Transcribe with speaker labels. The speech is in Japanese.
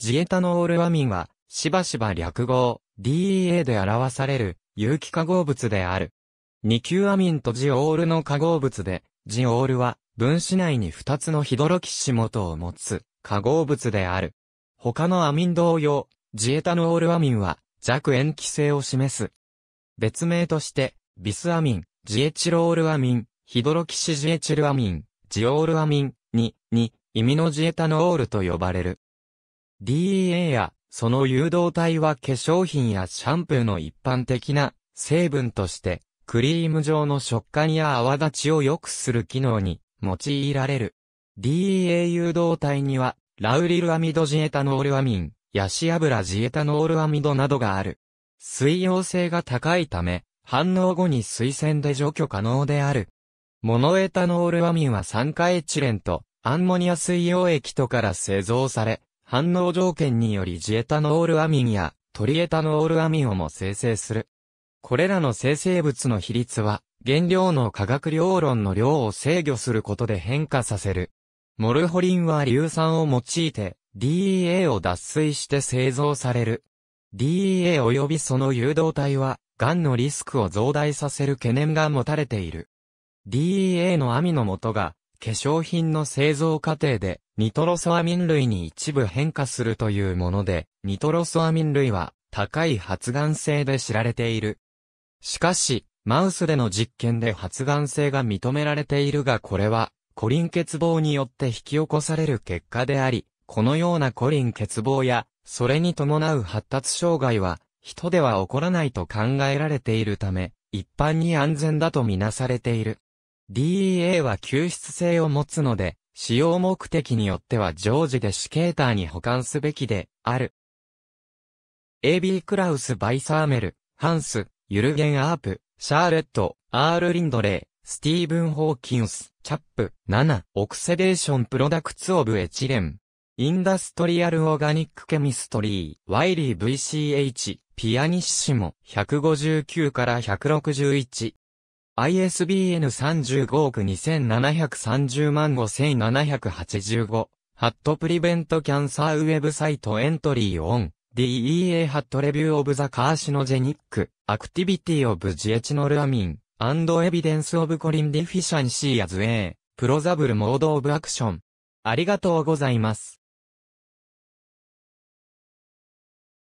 Speaker 1: ジエタノールアミンは、しばしば略語、DEA で表される、有機化合物である。二級アミンとジオールの化合物で、ジオールは、分子内に二つのヒドロキシ元を持つ、化合物である。他のアミン同様、ジエタノールアミンは、弱塩基性を示す。別名として、ビスアミン、ジエチロールアミン、ヒドロキシジエチルアミン、ジオールアミン、に、に、イミノジエタノールと呼ばれる。DEA や、その誘導体は化粧品やシャンプーの一般的な成分として、クリーム状の食感や泡立ちを良くする機能に用いられる。DEA 誘導体には、ラウリルアミドジエタノールアミン、ヤシ油ジエタノールアミドなどがある。水溶性が高いため、反応後に水洗で除去可能である。モノエタノールアミンは酸化エチレンとアンモニア水溶液とから製造され、反応条件によりジエタノールアミンやトリエタノールアミンをも生成する。これらの生成物の比率は、原料の化学量論の量を制御することで変化させる。モルホリンは硫酸を用いて DEA を脱水して製造される。DEA 及びその誘導体は、癌のリスクを増大させる懸念が持たれている。DEA の網の元が、化粧品の製造過程でニトロソアミン類に一部変化するというもので、ニトロソアミン類は高い発がん性で知られている。しかし、マウスでの実験で発がん性が認められているがこれは、コリン欠乏によって引き起こされる結果であり、このようなコリン欠乏や、それに伴う発達障害は、人では起こらないと考えられているため、一般に安全だとみなされている。DEA は救出性を持つので、使用目的によっては常時でシケーターに保管すべきである。AB クラウス・バイサーメル、ハンス、ユルゲン・アープ、シャーレット、アール・リンドレイ、スティーブン・ホーキンス、チャップ、7、オクセデーション・プロダクツ・オブ・エチレン。インダストリアル・オーガニック・ケミストリー、ワイリー VCH、ピアニッシモ、159から161。ISBN 35億2730万5785。ハットプリベントキャンサーウェブサイトエントリーオン。DEA ハットレビューオブザカーシノジェニック。アクティビティオブジエチノルアミン。アンドエビデンスオブコリンディフィシャンシーアズエープロザブルモードオブアクション。ありがとうございます。